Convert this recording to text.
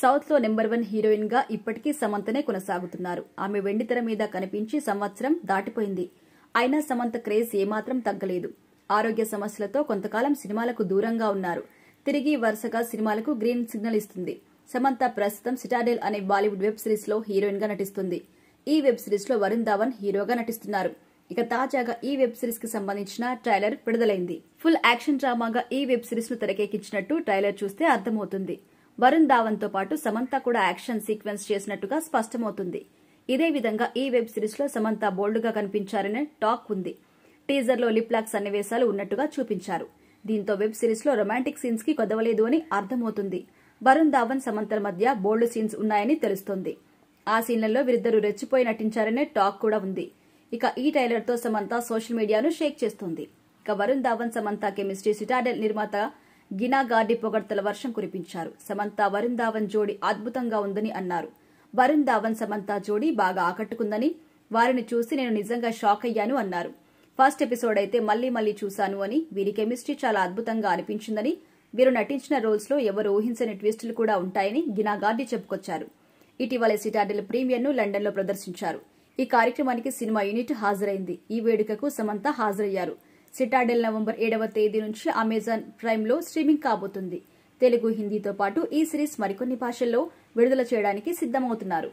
సౌత్లో number one హీరోయిన్గా ఇప్పటికీ సమంతనే కొనసాగుతున్నారు ఆమె వెండితెర మీద కనిపించి సంవత్సరం దాటిపోయింది అయినా సమంత క్రేజ్ ఏమాత్రం తగ్గలేదు ఆరోగ్య సమస్యలతో కొంతకాలం సినిమాలకు దూరంగా ఉన్నారు తిరిగి వరుసగా సినిమాలకు గ్రీన్ సిగ్నల్ ఇస్తుంది సమంత ప్రస్తుతం సిటాడేల్ అనే బాలీవుడ్ వెబ్ సిరీస్లో హీరోయిన్గా నటిస్తుంది ఈ వెబ్ సిరీస్లో వరుణ్ ధావన్ హీరోగా నటిస్తున్నారు ఇక తాజాగా ఈ వెబ్ సిరీస్ కి సంబంధించిన ట్రైలర్ విడుదలైంది ఫుల్ యాక్షన్ డ్రామాగా ఈ వెబ్ సిరీస్ ను తెరకెక్కించినట్టు ట్రైలర్ చూస్తే అర్థమవుతుంది వరుణ్ ధావన్తో పాటు సమంత కూడా యాక్షన్ సీక్వెన్స్ చేసినట్టుగా స్పష్టమవుతుంది ఇదే విధంగా ఈ వెబ్ సిరీస్లో సమంత బోల్డ్గా కనిపించారనే టాక్ ఉంది టీజర్లో లిప్లాక్ సన్నివేశాలు ఉన్నట్టుగా చూపించారు దీంతో వెబ్ సిరీస్లో రొమాంటిక్ సీన్స్కి కొదవలేదు అని అర్థమవుతుంది వరుణ్ ధావన్ సమంతల మధ్య బోల్డ్ సీన్స్ ఉన్నాయని తెలుస్తోంది ఆ సీన్లలో వీరిద్దరూ రెచ్చిపోయి నటించారనే టాక్ కూడా ఉంది ఇక ఈ టైలర్తో సమంత సోషల్ మీడియాను షేక్ చేస్తోంది ఇక వరుణ్ ధావన్ సమంత కెమిస్ట్రీ సిటాడెల్ నిర్మాత గినాగార్డి పొగడ్తల వర్షం కురిపించారు సమంత వరుణ్ ధావన్ జోడి అద్భుతంగా ఉందని అన్నారు వరుణ్ ధావన్ సమంత జోడి బాగా ఆకట్టుకుందని వారిని చూసి నేను నిజంగా షాక్ అయ్యాను అన్నారు ఫస్ట్ ఎపిసోడ్ అయితే మళ్లీ మళ్లీ చూశాను అని వీరి కెమిస్ట్రీ చాలా అద్భుతంగా అనిపించిందని వీరు నటించిన రోల్స్ లో ఎవరు ఊహించని ట్విస్టులు కూడా ఉంటాయని గినాగార్డి చెప్పుకొచ్చారు ఇటీవల సిటాడెల్ ప్రీమియర్ ను లండన్ లో ప్రదర్శించారు ఈ కార్యక్రమానికి సినిమా యూనిట్ హాజరైంది ఈ వేడుకకు సమంత హాజరయ్యారు సిటాడెల్ నవంబర్ ఏడవ తేదీ నుంచి అమెజాన్ ప్రైమ్లో స్ట్రీమింగ్ కాబోతుంది తెలుగు హిందీతో పాటు ఈ సిరీస్ మరికొన్ని భాషల్లో విడుదల చేయడానికి సిద్దమవుతున్నారు